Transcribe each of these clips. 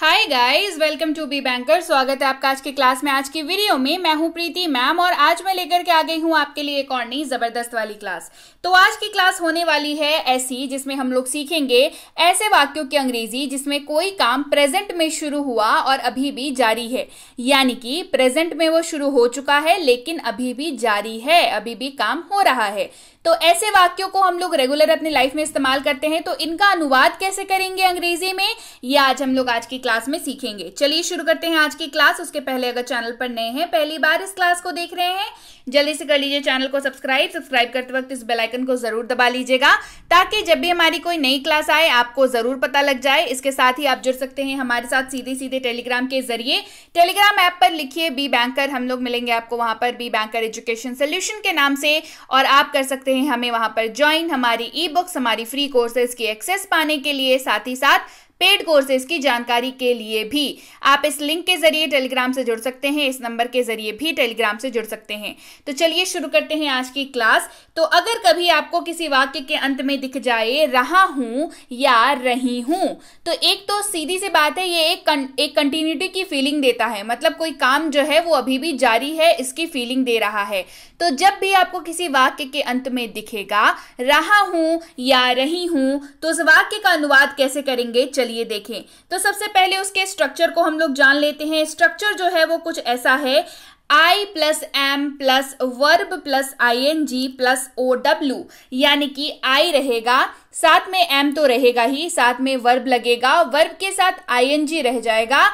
Hi guys welcome to B banker स्वागत है आपका आज की क्लास में आज की वीडियो में मैं हूं प्रीति मैम और आज मैं लेकर के आ गई हूं आपके लिए एक और नई जबरदस्त वाली क्लास तो आज की क्लास होने वाली है ऐसी जिसमें हम लोग सीखेंगे ऐसे वाक्यों की अंग्रेजी जिसमें कोई काम प्रेजेंट में शुरू हुआ और अभी भी जारी है यानी कि प्रेजेंट में वो शुरू हो चुका है लेकिन अभी भी जारी है अभी भी काम हो रहा है तो ऐसे वाक्यों को हम लोग रेगुलर अपनी लाइफ में इस्तेमाल करते हैं तो इनका अनुवाद कैसे करेंगे अंग्रेजी में ये आज हम लोग आज की क्लास में सीखेंगे चलिए शुरू करते हैं आज की क्लास उसके पहले अगर चैनल पर नए हैं पहली बार इस क्लास को देख रहे हैं जल्दी से कर लीजिए चैनल को सब्सक्राइब सब्सक्राइब करते वक्त इस बेलाइकन को जरूर दबा लीजिएगा ताकि जब भी हमारी कोई नई क्लास आए आपको जरूर पता लग जाए इसके साथ ही आप जुड़ सकते हैं हमारे साथ सीधे सीधे टेलीग्राम के जरिए टेलीग्राम ऐप पर लिखिए बी बैंकर हम लोग मिलेंगे आपको वहां पर बी बैंकर एजुकेशन सोल्यूशन के नाम से और आप कर सकते सकते हैं हमें वहां पर ज्वाइन हमारी ई बुक्स हमारी फ्री कोर्सेज की एक्सेस पाने के लिए साथ ही साथ पेड कोर्सेज की जानकारी के लिए भी आप इस लिंक के जरिए टेलीग्राम से जुड़ सकते हैं इस नंबर के जरिए भी टेलीग्राम से जुड़ सकते हैं तो चलिए शुरू करते हैं आज की क्लास तो अगर कभी आपको किसी वाक्य के अंत में दिख जाए रहा हूं या रही हूं तो एक तो सीधी सी बात है ये एक कं, एक कंटिन्यूटी की फीलिंग देता है मतलब कोई काम जो है वो अभी भी जारी है इसकी फीलिंग दे रहा है तो जब भी आपको किसी वाक्य के अंत में दिखेगा रहा हूं या रही हूं तो उस वाक्य का अनुवाद कैसे करेंगे चलिए देखें तो सबसे पहले उसके स्ट्रक्चर को हम लोग जान लेते हैं स्ट्रक्चर जो है वो कुछ ऐसा है I plus am plus verb plus I N G plus O W यानी कि आई रहेगा साथ में एम तो रहेगा ही साथ में वर्ब लगेगा वर्ब के साथ आई एन जी रह जाएगा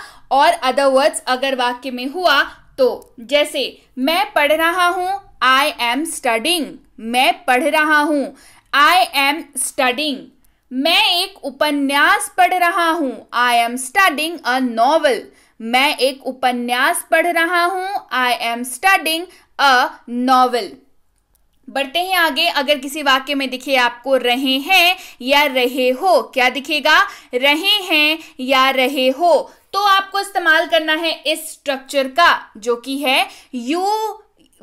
और अदर वर्ड्स अगर वाक्य में हुआ तो जैसे मैं पढ़ रहा हूँ आई एम स्टडिंग मैं पढ़ रहा हूँ आई एम स्टडिंग मैं एक उपन्यास पढ़ रहा हूँ I am studying a novel मैं एक उपन्यास पढ़ रहा हूँ I am studying a novel बढ़ते हैं आगे अगर किसी वाक्य में दिखे आपको रहे हैं या रहे हो क्या दिखेगा रहे हैं या रहे हो तो आपको इस्तेमाल करना है इस स्ट्रक्चर का जो कि है यू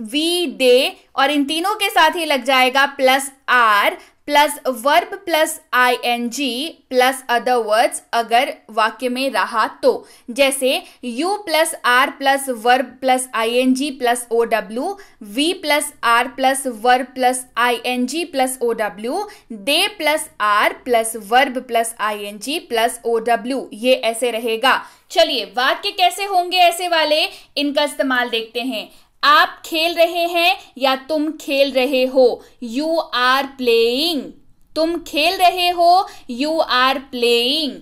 वी दे और इन तीनों के साथ ही लग जाएगा plus are plus verb plus I N G plus other words अगर वाक्य में रहा तो जैसे you plus are plus verb plus I N G plus O W we plus are plus verb plus I N G plus O W they plus are plus verb plus I N G plus O W ये ऐसे रहेगा चलिए वाक्य कैसे होंगे ऐसे वाले इनका इस्तेमाल देखते हैं आप खेल रहे हैं या तुम खेल रहे हो यू आर प्लेइंग तुम खेल रहे हो यू आर प्लेइंग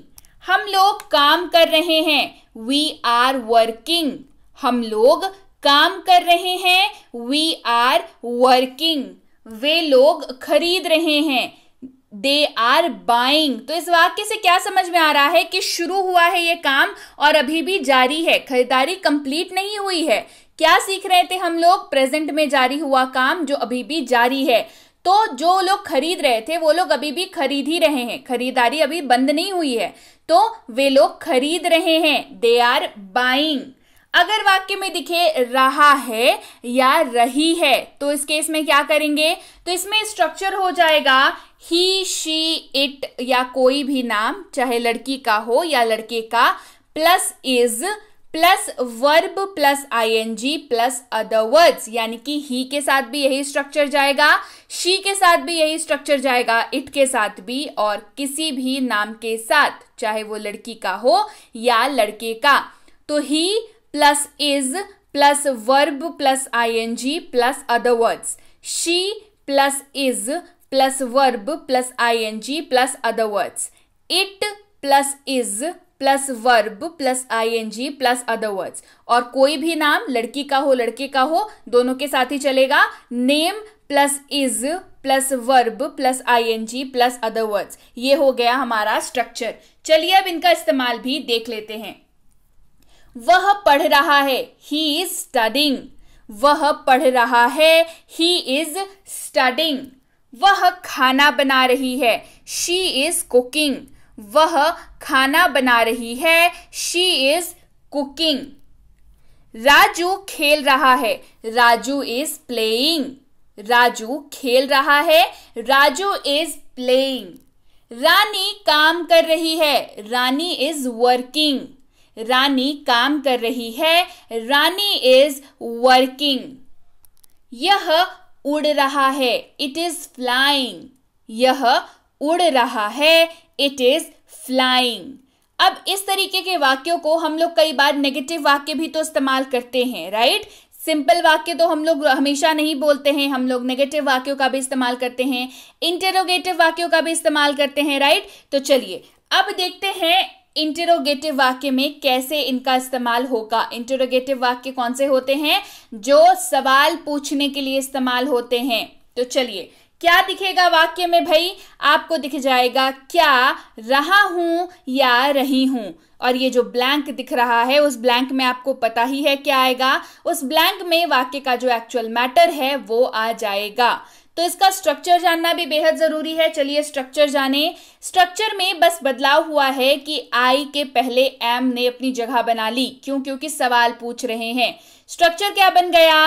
हम लोग काम कर रहे हैं वी आर वर्किंग हम लोग काम कर रहे हैं वी आर वर्किंग वे लोग खरीद रहे हैं दे आर बाइंग तो इस वाक्य से क्या समझ में आ रहा है कि शुरू हुआ है ये काम और अभी भी जारी है खरीदारी कंप्लीट नहीं हुई है क्या सीख रहे थे हम लोग प्रेजेंट में जारी हुआ काम जो अभी भी जारी है तो जो लोग खरीद रहे थे वो लोग अभी भी खरीद ही रहे हैं खरीदारी अभी बंद नहीं हुई है तो वे लोग खरीद रहे हैं दे आर बाइंग अगर वाक्य में दिखे रहा है या रही है तो इस केस में क्या करेंगे तो इसमें स्ट्रक्चर हो जाएगा ही शी इट या कोई भी नाम चाहे लड़की का हो या लड़के का plus is plus verb plus I G plus other words यानी कि ही के साथ भी यही स्ट्रक्चर जाएगा शी के साथ भी यही स्ट्रक्चर जाएगा इट के साथ भी और किसी भी नाम के साथ चाहे वो लड़की का हो या लड़के का तो he plus is plus verb plus I N G plus other words she plus is plus verb plus I N G plus other words it plus is plus verb plus ING plus other words और कोई भी नाम लड़की का हो लड़के का हो दोनों के साथ ही चलेगा name plus is plus verb plus ING plus other words ये हो गया हमारा स्ट्रक्चर चलिए अब इनका इस्तेमाल भी देख लेते हैं वह पढ़ रहा है ही इज स्टडिंग वह पढ़ रहा है ही इज स्टडिंग वह खाना बना रही है शी इज कुकिंग वह खाना बना रही है शी इज कुकिंग राजू खेल रहा है राजू इज प्लेइंग राजू खेल रहा है राजू इज प्लेइंग रानी काम कर रही है रानी इज वर्किंग रानी काम कर रही है रानी इज वर्किंग यह उड़ रहा है इट इज फ्लाइंग यह उड़ रहा है इट इज फ्लाइंग अब इस तरीके के वाक्यों को हम लोग कई बार नेगेटिव वाक्य भी तो इस्तेमाल करते हैं राइट सिंपल वाक्य तो हम लोग हमेशा नहीं बोलते हैं हम लोग नेगेटिव वाक्यों का भी इस्तेमाल करते हैं इंटेरोगेटिव वाक्यों का भी इस्तेमाल करते हैं राइट तो चलिए अब देखते हैं इंटेरोगेटिव वाक्य में कैसे इनका इस्तेमाल होगा इंटेरोगेटिव वाक्य कौन से होते हैं जो सवाल पूछने के लिए इस्तेमाल होते हैं तो चलिए क्या दिखेगा वाक्य में भाई आपको दिख जाएगा क्या रहा हूं या रही हूं और ये जो ब्लैंक दिख रहा है उस ब्लैंक में आपको पता ही है क्या आएगा उस ब्लैंक में वाक्य का जो एक्चुअल मैटर है वो आ जाएगा तो इसका स्ट्रक्चर जानना भी बेहद जरूरी है चलिए स्ट्रक्चर जाने स्ट्रक्चर में बस बदलाव हुआ है कि आई के पहले एम ने अपनी जगह बना ली क्यों क्योंकि सवाल पूछ रहे हैं स्ट्रक्चर क्या बन गया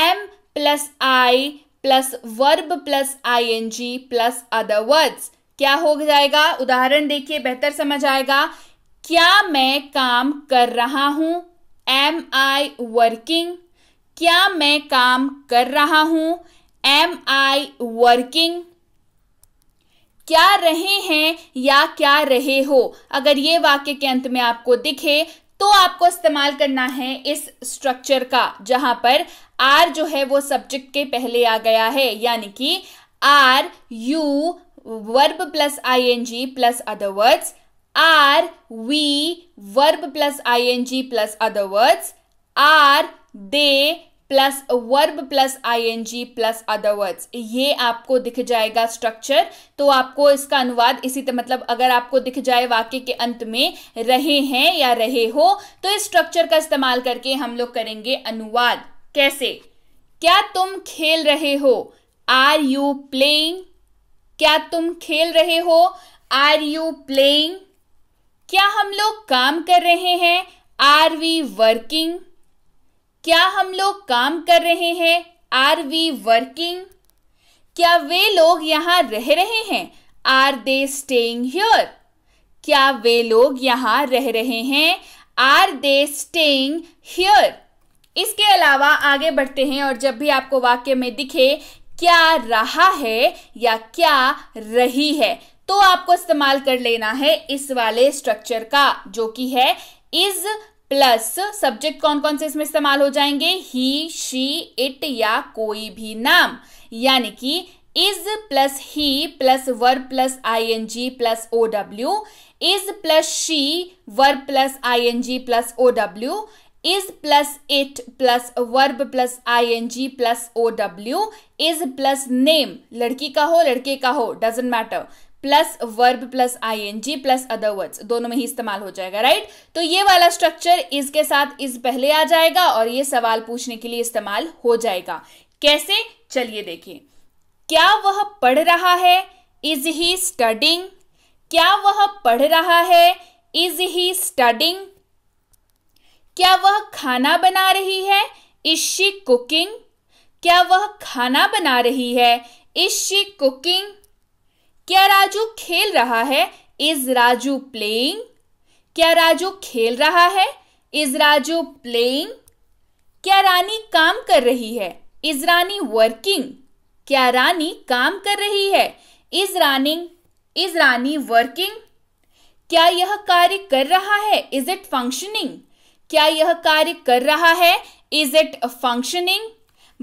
am plus I plus verb plus I N G plus other words क्या हो जाएगा उदाहरण देखिए बेहतर समझ आएगा क्या मैं काम कर रहा हूं एम आई वर्किंग क्या मैं काम कर रहा हूं एम आई वर्किंग क्या रहे हैं या क्या रहे हो अगर ये वाक्य के अंत में आपको दिखे तो आपको इस्तेमाल करना है इस स्ट्रक्चर का जहां पर आर जो है वो सब्जेक्ट के पहले आ गया है यानी कि are you verb plus I N G plus other words are we verb plus I N G plus other words are they plus verb plus ING plus other words ये आपको दिख जाएगा स्ट्रक्चर तो आपको इसका अनुवाद इसी तरह मतलब अगर आपको दिख जाए वाक्य के अंत में रहे हैं या रहे हो तो इस स्ट्रक्चर का इस्तेमाल करके हम लोग करेंगे अनुवाद कैसे क्या तुम खेल रहे हो आर यू प्लेइंग क्या तुम खेल रहे हो आर यू प्लेइंग क्या हम लोग काम कर रहे हैं आर वी वर्किंग क्या हम लोग काम कर रहे हैं आर वी वर्किंग क्या वे लोग यहाँ रह रहे हैं आर दे स्टेइंग ह्योर क्या वे लोग यहाँ रह रहे हैं आर दे स्टेइंग ह्योर इसके अलावा आगे बढ़ते हैं और जब भी आपको वाक्य में दिखे क्या रहा है या क्या रही है तो आपको इस्तेमाल कर लेना है इस वाले स्ट्रक्चर का जो कि है इज प्लस सब्जेक्ट कौन कौन से इसमें इस्तेमाल हो जाएंगे ही शी इट या कोई भी नाम यानी कि is plus he plus verb plus I N G plus O W is plus she verb plus I N G plus O W is plus it plus verb plus I N G plus O W is plus name लड़की का हो लड़के का हो doesn't matter plus verb plus I N G plus other words दोनों में ही इस्तेमाल हो जाएगा राइट तो ये वाला स्ट्रक्चर इसके साथ इस पहले आ जाएगा और ये सवाल पूछने के लिए इस्तेमाल हो जाएगा कैसे चलिए देखिए क्या वह पढ़ रहा है इज ही स्टडिंग क्या वह पढ़ रहा है इज ही स्टडिंग क्या वह खाना बना रही है इज शी कुकिंग क्या वह खाना बना रही है इज शी कुकिंग क्या राजू खेल रहा है इज राजू प्लेइंग क्या राजू खेल रहा है इज राजू प्लेइंग क्या रानी काम कर रही है इज रानी वर्किंग क्या रानी काम कर रही है is running is Rani working क्या यह कार्य कर रहा है इज इट फंक्शनिंग क्या यह कार्य कर रहा है इज इट फंक्शनिंग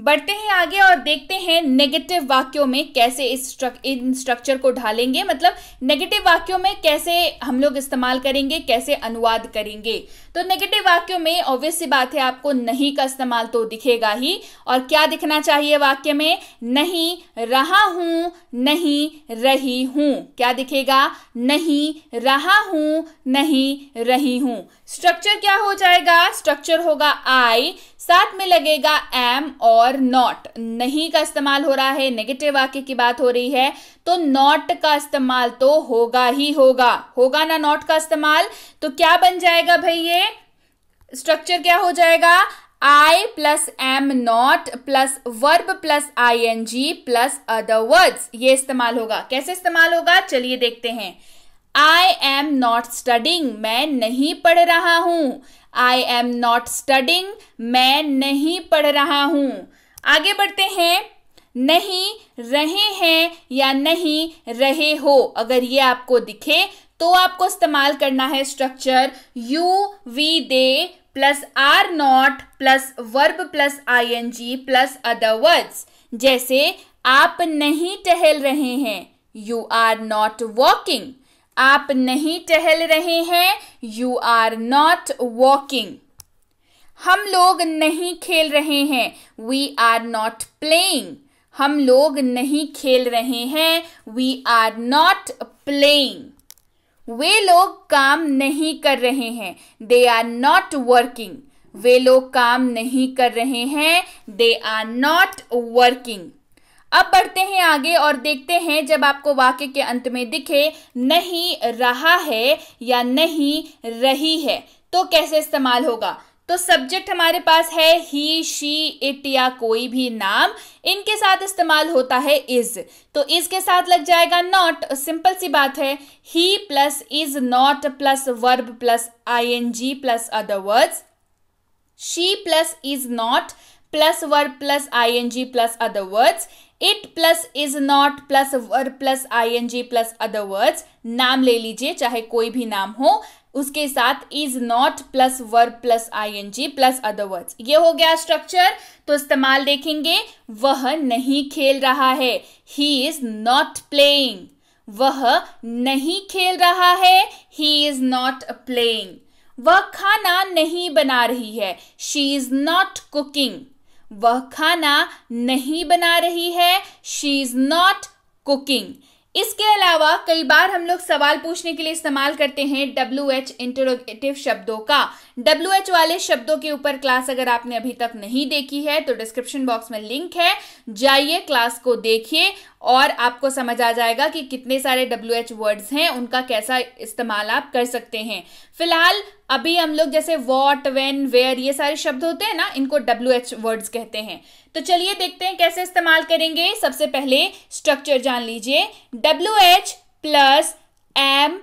बढ़ते हैं आगे और देखते हैं नेगेटिव वाक्यों में कैसे इस स्ट्रक, इन स्ट्रक्चर को ढालेंगे मतलब नेगेटिव वाक्यों में कैसे हम लोग इस्तेमाल करेंगे कैसे अनुवाद करेंगे तो नेगेटिव वाक्यों में ऑब्वियस सी बात है आपको नहीं का इस्तेमाल तो दिखेगा ही और क्या दिखना चाहिए वाक्य में नहीं रहा हूं नहीं रही हूं क्या दिखेगा नहीं रहा हूं नहीं रही हूं स्ट्रक्चर क्या हो जाएगा स्ट्रक्चर होगा आई साथ में लगेगा एम और और नॉट नहीं का इस्तेमाल हो रहा है नेगेटिव वाक्य की बात हो रही है तो नॉट का इस्तेमाल तो होगा ही होगा होगा ना नॉट का इस्तेमाल तो क्या बन जाएगा भाई ये स्ट्रक्चर क्या हो जाएगा I plus am not plus verb plus I N G plus other words ये इस्तेमाल होगा कैसे इस्तेमाल होगा चलिए देखते हैं आई एम नॉट स्टडिंग मैं नहीं पढ़ रहा हूं आई एम नॉट स्टडिंग मैं नहीं पढ़ रहा हूं आगे बढ़ते हैं नहीं रहे हैं या नहीं रहे हो अगर ये आपको दिखे तो आपको इस्तेमाल करना है structure you we they plus are not plus verb plus I N G plus other words जैसे आप नहीं टहल रहे हैं यू आर नॉट वॉकिंग आप नहीं टहल रहे हैं यू आर नॉट वॉकिंग हम लोग नहीं खेल रहे हैं वी आर नॉट प्लेइंग हम लोग नहीं खेल रहे हैं वी आर नॉट प्लेइंग वे लोग काम नहीं कर रहे हैं दे आर नॉट वर्किंग वे लोग काम नहीं कर रहे हैं दे आर नॉट वर्किंग अब बढ़ते हैं आगे और देखते हैं जब आपको वाक्य के अंत में दिखे नहीं रहा है या नहीं रही है तो कैसे इस्तेमाल होगा तो सब्जेक्ट हमारे पास है ही शी इट या कोई भी नाम इनके साथ इस्तेमाल होता है इज तो इज के साथ लग जाएगा नॉट सिंपल सी बात है he plus is not plus verb plus I N G plus other words she plus is not plus verb plus I N G plus other words it plus is not plus verb plus I N G plus other words नाम ले लीजिए चाहे कोई भी नाम हो उसके साथ is not plus verb plus I N G plus other words ये हो गया स्ट्रक्चर तो इस्तेमाल देखेंगे वह नहीं खेल रहा है ही इज नॉट प्लेइंग वह नहीं खेल रहा है ही इज नॉट प्लेइंग वह खाना नहीं बना रही है शी इज नॉट कुकिंग वह खाना नहीं बना रही है शी इज नॉट कुकिंग इसके अलावा कई बार हम लोग सवाल पूछने के लिए इस्तेमाल करते हैं डब्ल्यू एच इंटरोगेटिव शब्दों का डब्ल्यू एच वाले शब्दों के ऊपर क्लास अगर आपने अभी तक नहीं देखी है तो डिस्क्रिप्शन बॉक्स में लिंक है जाइए क्लास को देखिए और आपको समझ आ जाएगा कि कितने सारे डब्ल्यू एच वर्ड्स हैं उनका कैसा इस्तेमाल आप कर सकते हैं फिलहाल अभी हम लोग जैसे वॉट वेन वेयर ये सारे शब्द होते हैं ना इनको डब्ल्यू एच वर्ड्स कहते हैं तो चलिए देखते हैं कैसे इस्तेमाल करेंगे सबसे पहले स्ट्रक्चर जान लीजिए W H plus am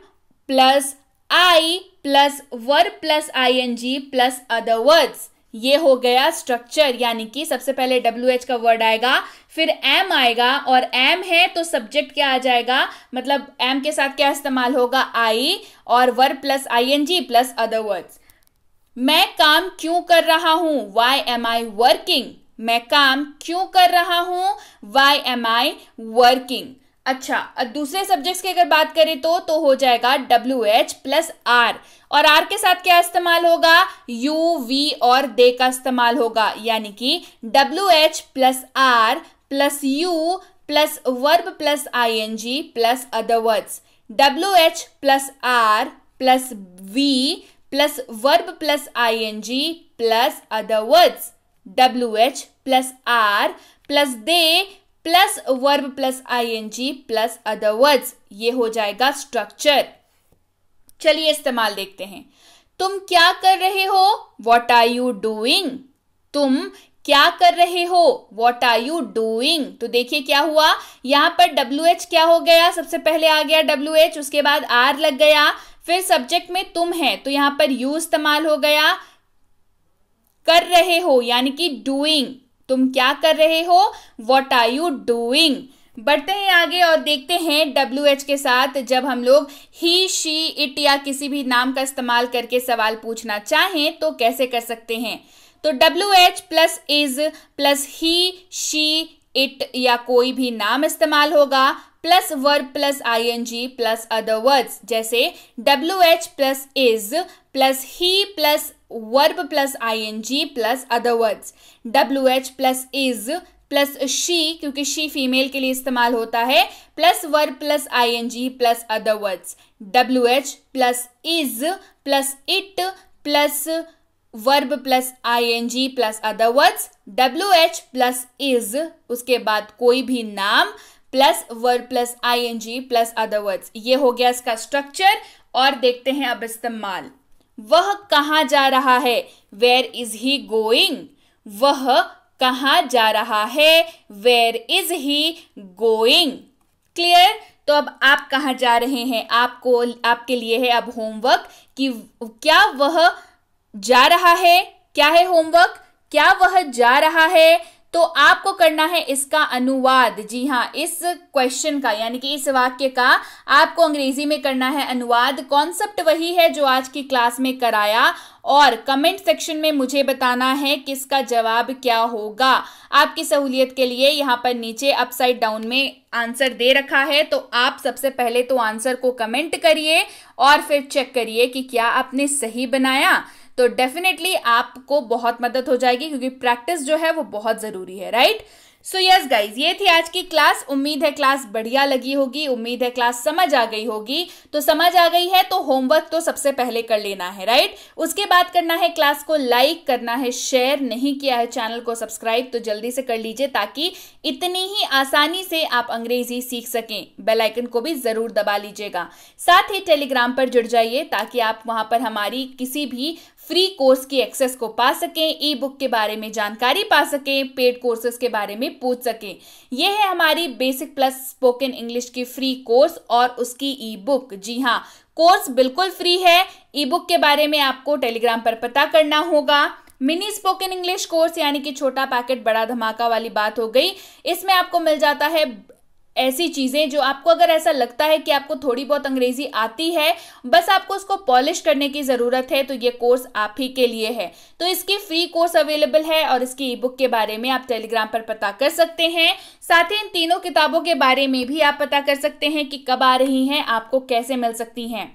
plus I plus verb plus I N G plus other words ये हो गया स्ट्रक्चर यानी कि सबसे पहले डब्ल्यू एच का वर्ड आएगा फिर एम आएगा और एम है तो सब्जेक्ट क्या आ जाएगा मतलब एम के साथ क्या इस्तेमाल होगा आई और verb plus I N G plus other word मैं काम क्यों कर रहा हूं वाई एम आई वर्किंग मैं काम क्यों कर रहा हूं वाई एम आई वर्किंग अच्छा दूसरे सब्जेक्ट्स की अगर बात करें तो तो हो जाएगा डब्ल्यू एच प्लस आर और आर के साथ क्या इस्तेमाल होगा यू वी और दे का इस्तेमाल होगा यानी कि W H plus are plus you plus verb plus I N G plus other words W H plus are plus we plus verb plus I N G plus other words W H plus are plus they plus verb plus ING plus other words ये हो जाएगा structure चलिए इस्तेमाल देखते हैं तुम क्या कर रहे हो वॉट आर यू डूइंग तुम क्या कर रहे हो वॉट आर यू डूइंग तो देखिए क्या हुआ यहां पर डब्ल्यू एच क्या हो गया सबसे पहले आ गया डब्ल्यू एच उसके बाद आर लग गया फिर सब्जेक्ट में तुम है तो यहां पर यू इस्तेमाल हो गया कर रहे हो यानी कि डूइंग तुम क्या कर रहे हो वॉट आर यू डूइंग बढ़ते हैं आगे और देखते हैं डब्ल्यू एच के साथ जब हम लोग ही शी इट या किसी भी नाम का इस्तेमाल करके सवाल पूछना चाहें तो कैसे कर सकते हैं तो W H plus is plus he she it या कोई भी नाम इस्तेमाल होगा plus verb plus I N G plus other words जैसे W H plus is plus he plus verb plus I N G plus other W H plus is plus she क्योंकि she female के लिए इस्तेमाल होता है plus verb plus I N G plus other words W H plus is plus it plus verb plus I N G plus other words W H plus is उसके बाद कोई भी नाम plus verb plus I N G plus other words ये हो गया इसका structure और देखते हैं अब इस्तेमाल वह कहाँ जा रहा है वेयर इज ही गोइंग वह कहाँ जा रहा है where is he going clear तो अब आप कहाँ जा रहे हैं आपको आपके लिए है अब होमवर्क कि क्या वह जा रहा है क्या है होमवर्क क्या वह जा रहा है तो आपको करना है इसका अनुवाद जी हाँ इस क्वेश्चन का यानी कि इस वाक्य का आपको अंग्रेजी में करना है अनुवाद कॉन्सेप्ट वही है जो आज की क्लास में कराया और कमेंट सेक्शन में मुझे बताना है किसका जवाब क्या होगा आपकी सहूलियत के लिए यहाँ पर नीचे अपसाइड डाउन में आंसर दे रखा है तो आप सबसे पहले तो आंसर को कमेंट करिए और फिर चेक करिए कि क्या आपने सही बनाया तो डेफिनेटली आपको बहुत मदद हो जाएगी क्योंकि प्रैक्टिस जो है वो बहुत ज़रूरी है राइट सो यस गाइज ये थी आज की क्लास उम्मीद है क्लास बढ़िया लगी होगी उम्मीद है क्लास समझ आ गई होगी तो समझ आ गई है तो होमवर्क तो सबसे पहले कर लेना है राइट right? उसके बाद करना है क्लास को लाइक करना है शेयर नहीं किया है चैनल को सब्सक्राइब तो जल्दी से कर लीजिए ताकि इतनी ही आसानी से आप अंग्रेजी सीख सकें बेलाइकन को भी जरूर दबा लीजिएगा साथ ही टेलीग्राम पर जुड़ जाइए ताकि आप वहां पर हमारी किसी भी फ्री कोर्स की एक्सेस को पा सकें ई बुक के बारे में जानकारी पा सकें पेड कोर्सेज के बारे में पूछ सकें यह है हमारी बेसिक प्लस स्पोकन इंग्लिश की फ्री कोर्स और उसकी ई बुक जी हाँ कोर्स बिल्कुल फ्री है ई बुक के बारे में आपको टेलीग्राम पर पता करना होगा मिनी स्पोकन इंग्लिश कोर्स यानी कि छोटा पैकेट बड़ा धमाका वाली बात हो गई इसमें आपको मिल जाता है ऐसी चीज़ें जो आपको अगर ऐसा लगता है कि आपको थोड़ी बहुत अंग्रेजी आती है बस आपको उसको पॉलिश करने की ज़रूरत है तो ये कोर्स आप ही के लिए है तो इसकी फ्री कोर्स अवेलेबल है और इसकी ई बुक के बारे में आप टेलीग्राम पर पता कर सकते हैं साथ ही इन तीनों किताबों के बारे में भी आप पता कर सकते हैं कि कब आ रही हैं आपको कैसे मिल सकती हैं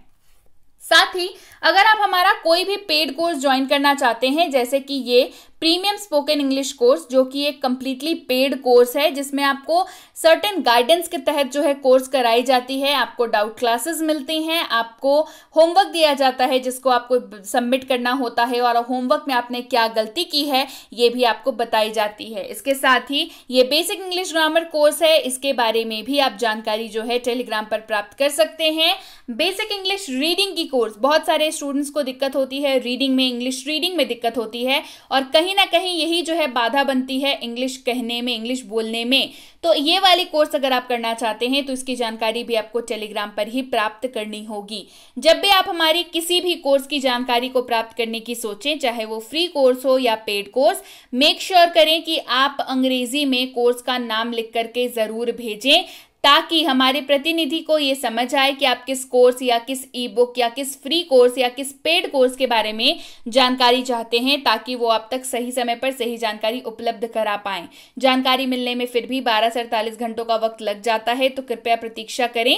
साथ ही अगर आप हमारा कोई भी पेड कोर्स ज्वाइन करना चाहते हैं जैसे कि ये प्रीमियम स्पोकन इंग्लिश कोर्स जो कि एक कम्प्लीटली पेड कोर्स है जिसमें आपको सर्टेन गाइडेंस के तहत जो है कोर्स कराई जाती है आपको डाउट क्लासेस मिलती हैं आपको होमवर्क दिया जाता है जिसको आपको सबमिट करना होता है और होमवर्क में आपने क्या गलती की है ये भी आपको बताई जाती है इसके साथ ही ये बेसिक इंग्लिश ग्रामर कोर्स है इसके बारे में भी आप जानकारी जो है टेलीग्राम पर प्राप्त कर सकते हैं बेसिक इंग्लिश रीडिंग की कोर्स बहुत सारे में स्टूडेंट्स को दिक्कत होती है रीडिंग में इंग्लिश रीडिंग में दिक्कत होती है और कहीं ना कहीं यही जो है बाधा बनती है इंग्लिश कहने में इंग्लिश बोलने में तो ये वाली कोर्स अगर आप करना चाहते हैं तो इसकी जानकारी भी आपको टेलीग्राम पर ही प्राप्त करनी होगी जब भी आप हमारी किसी भी कोर्स की जानकारी को प्राप्त करने की सोचें चाहे वो फ्री कोर्स हो या paid course make sure sure करें कि आप अंग्रेजी में कोर्स का नाम लिख करके ज़रूर भेजें ताकि हमारे प्रतिनिधि को ये समझ आए कि आप किस कोर्स या किस ई बुक या किस फ्री कोर्स या किस पेड कोर्स के बारे में जानकारी चाहते हैं ताकि वो आप तक सही समय पर सही जानकारी उपलब्ध करा पाएं जानकारी मिलने में फिर भी बारह से अड़तालीस घंटों का वक्त लग जाता है तो कृपया प्रतीक्षा करें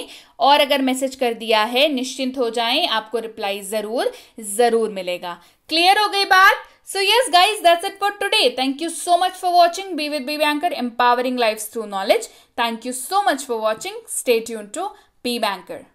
और अगर मैसेज कर दिया है निश्चिंत हो जाएं आपको रिप्लाई ज़रूर ज़रूर मिलेगा क्लियर हो गई बात So yes guys, that's it for today. Thank you so much for watching. Be with Be Banker, empowering lives through knowledge. Thank you so much for watching. Stay tuned to Be Banker.